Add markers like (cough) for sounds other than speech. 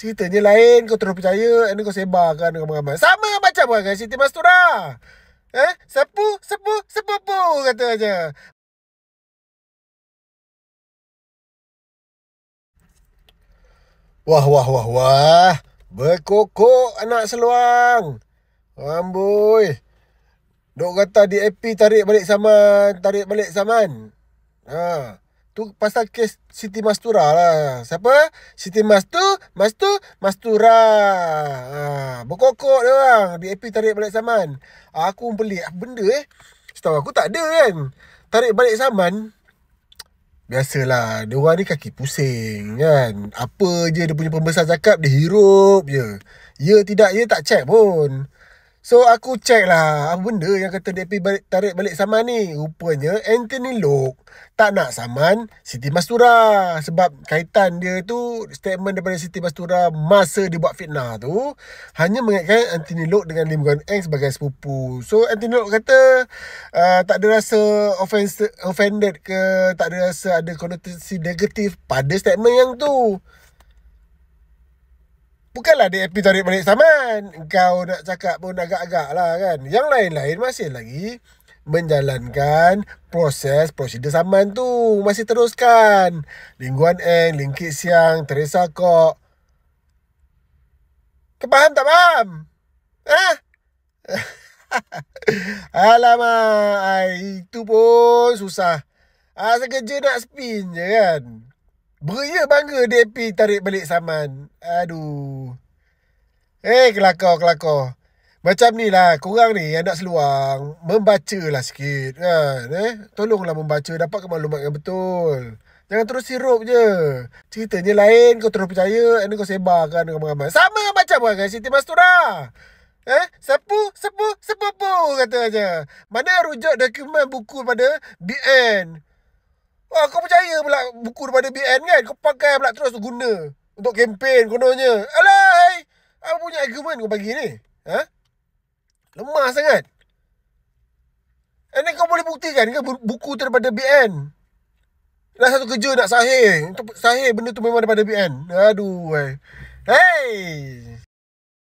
Ceritanya lain kau terus percaya and kau sebarkan ramai-ramai. Sama macam kan Siti Mastura. Eh, sepu, sepu, sepupu kata aja. Wah, wah, wah, wah. Berkokok anak seluang. Amboi. Dok kata di AP tarik balik saman, tarik balik saman. Ha tu pasal kes Siti Mastura lah. Siapa? Siti Mastu, Mastu, Mastura. Ha, berkokok dia orang. DAP tarik balik zaman. Ha, aku beli benda eh. Setahu aku tak ada kan. Tarik balik zaman. Biasalah. Dia orang ni kaki pusing kan. Apa je dia punya pembesar cakap dia hirup je. Ya tidak, ya tak check pun. So aku check lah apa benda yang kata DP balik, tarik balik saman ni. Rupanya Anthony Lok tak nak saman Siti Mastura. Sebab kaitan dia tu statement daripada Siti Mastura masa dia buat fitnah tu. Hanya mengaitkan Anthony Lok dengan Lim Guan Eng sebagai sepupu. So Anthony Lok kata uh, tak ada rasa offense, offended ke tak ada rasa ada konotasi negatif pada statement yang tu. Bukanlah dia happy tarik balik saman. Kau nak cakap pun agak-agak lah kan. Yang lain-lain masih lagi menjalankan proses prosedur saman tu. Masih teruskan. Lingguan Eng, Lingkit Siang, Teresa Kok. Kau faham tak faham? Ha? Eh? (laughs) Alamak, ah, itu pun susah. Asa ah, sekejap nak spin je kan. Beria bangga DAP tarik balik saman. Aduh. Eh, kelakar, kelakar. Macam ni lah, korang ni yang nak seluang, membaca lah sikit kan. Eh? Tolonglah membaca, dapat maklumat yang betul. Jangan terus sirup je. Ceritanya lain, kau terus percaya, and kau sebarkan ramai-ramai. Sama macam orang kan, Siti Mastura. Eh, sepu, sepu, sepupu kata aja. Mana rujuk dokumen buku pada BN? Ah, kau percaya pula buku daripada BN kan? Kau pakai pula terus tu guna. Untuk kempen kononnya. Alay! Apa punya argument kau bagi ni? Ha? Lemah sangat. And kau boleh buktikan ke buku tu daripada BN? Dah satu kerja nak sahih. Untuk sahih benda tu memang daripada BN. Aduh. Eh. Hey!